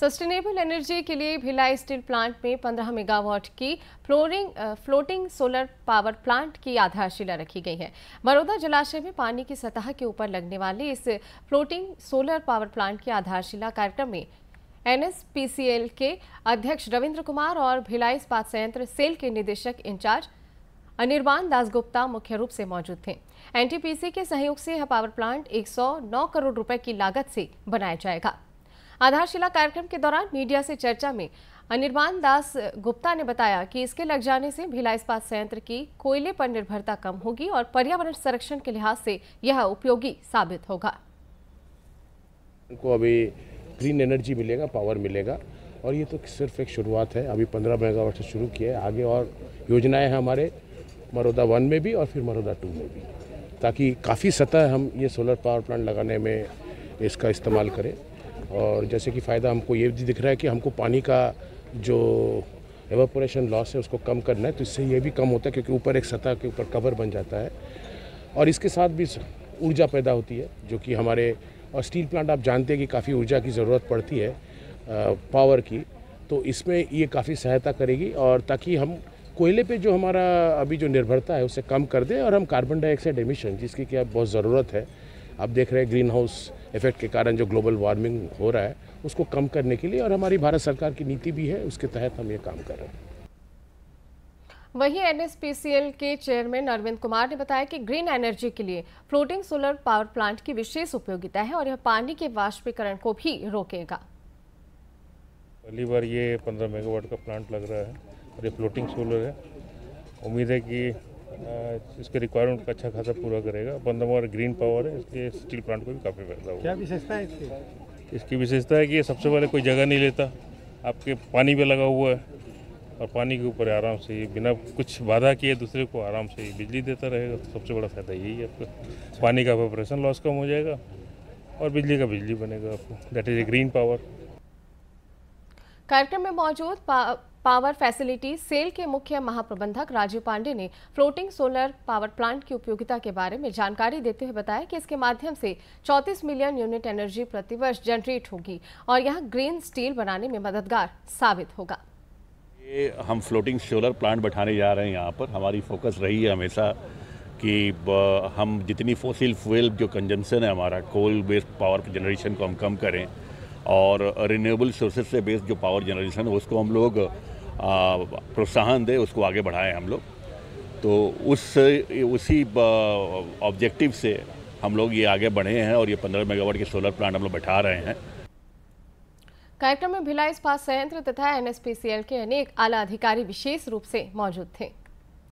sustainable energy के लिए Bhilai steel plant में 15 मेगावाट की flooring floating solar power plant की आधारशिला रखी गई है बड़ौदा जलाशय में पानी की सतह के ऊपर लगने वाले इस फ्लोटिंग सोलर पावर प्लांट की आधारशिला कार्यक्रम में एनएसपीसीएल के अध्यक्ष रविंद्र कुमार और भिलाई इस्पात संयंत्र सेल के निदेशक इंचार्ज अनिर्बान दासगुप्ता मुख्य रूप से मौजूद थे एनटीपीसी के सहयोग से यह पावर प्लांट 109 करोड़ रुपए की लागत से बनाया जाएगा आधारशिला कार्यक्रम के दौरान मीडिया से चर्चा में अनिर्बान दास गुप्ता ने बताया कि इसके लग जाने से भिला इस्पात संयंत्र की कोयले पर निर्भरता कम होगी और पर्यावरण संरक्षण के लिहाज से यह उपयोगी साबित होगा उनको अभी ग्रीन एनर्जी मिलेगा पावर मिलेगा और ये तो सिर्फ एक शुरुआत है अभी पंद्रह मेगावाट से शुरू किया है आगे और योजनाएं हैं हमारे मरोदा वन में भी और फिर मरोदा टू में भी ताकि काफ़ी सतह हम ये सोलर पावर प्लांट लगाने में इसका इस्तेमाल करें और जैसे कि फ़ायदा हमको ये भी दिख रहा है कि हमको पानी का जो एवोपोरेशन लॉस है उसको कम करना है तो इससे ये भी कम होता है क्योंकि ऊपर एक सतह के ऊपर कवर बन जाता है और इसके साथ भी ऊर्जा पैदा होती है जो कि हमारे और स्टील प्लांट आप जानते हैं कि काफ़ी ऊर्जा की ज़रूरत पड़ती है पावर की तो इसमें ये काफ़ी सहायता करेगी और ताकि हम कोयले पे जो हमारा अभी जो निर्भरता है उसे कम कर दें और हम कार्बन डाइऑक्साइड एमिशन जिसकी क्या बहुत ज़रूरत है आप देख रहे हैं ग्रीन हाउस इफेक्ट के कारण जो ग्लोबल वार्मिंग हो रहा है उसको कम करने के लिए और हमारी भारत सरकार की नीति भी है उसके तहत हम ये काम कर रहे हैं वहीं एनएसपीसीएल के चेयरमैन अरविंद कुमार ने बताया कि ग्रीन एनर्जी के लिए फ्लोटिंग सोलर पावर प्लांट की विशेष उपयोगिता है और यह पानी के वाष्पीकरण को भी रोकेगा पहली बार ये 15 मेगावाट का प्लांट लग रहा है और ये फ्लोटिंग सोलर है उम्मीद है कि इसके रिक्वायरमेंट अच्छा खासा पूरा करेगा बंदमौर ग्रीन पावर है इसके स्टील प्लांट को भी काफ़ी फायदा होगा क्या विशेषता है इसकी इसकी विशेषता है कि ये सबसे पहले कोई जगह नहीं लेता आपके पानी पे लगा हुआ है और पानी के ऊपर आराम से बिना कुछ बाधा किए दूसरे को आराम से बिजली देता रहेगा तो सबसे बड़ा फायदा यही है आपका पानी का ऑपरेशन लॉस कम हो जाएगा और बिजली का बिजली बनेगा आपको that is a green power कार्यक्रम में मौजूद पावर फैसिलिटी सेल के मुख्य महाप्रबंधक राजीव पांडे ने फ्लोटिंग सोलर पावर प्लांट की उपयोगिता के बारे में जानकारी देते हुए बताया कि इसके माध्यम से 34 मिलियन यूनिट एनर्जी प्रतिवर्ष जनरेट होगी और यह ग्रीन स्टील बनाने में मददगार साबित होगा ये हम फ्लोटिंग सोलर प्लांट बैठाने जा रहे हैं यहाँ पर हमारी फोकस रही है हमेशा कि हम जितनी फोसिल फ्यूल जो कंजम्पन है हमारा कोल बेस्ड पावर जनरेशन को हम कम करें और रिन्यूएबल सोर्सेज से बेस्ड जो पावर जनरेशन है उसको हम लोग प्रोत्साहन दे उसको आगे बढ़ाएं हम लोग तो उस उसी ऑब्जेक्टिव से हम लोग ये आगे बढ़े हैं और ये 15 मेगावाट के सोलर प्लांट हम लोग बैठा रहे हैं कार्यक्रम में भिलाई इस्पात संयंत्र तथा एनएसपीसीएल के अनेक आला अधिकारी विशेष रूप से मौजूद थे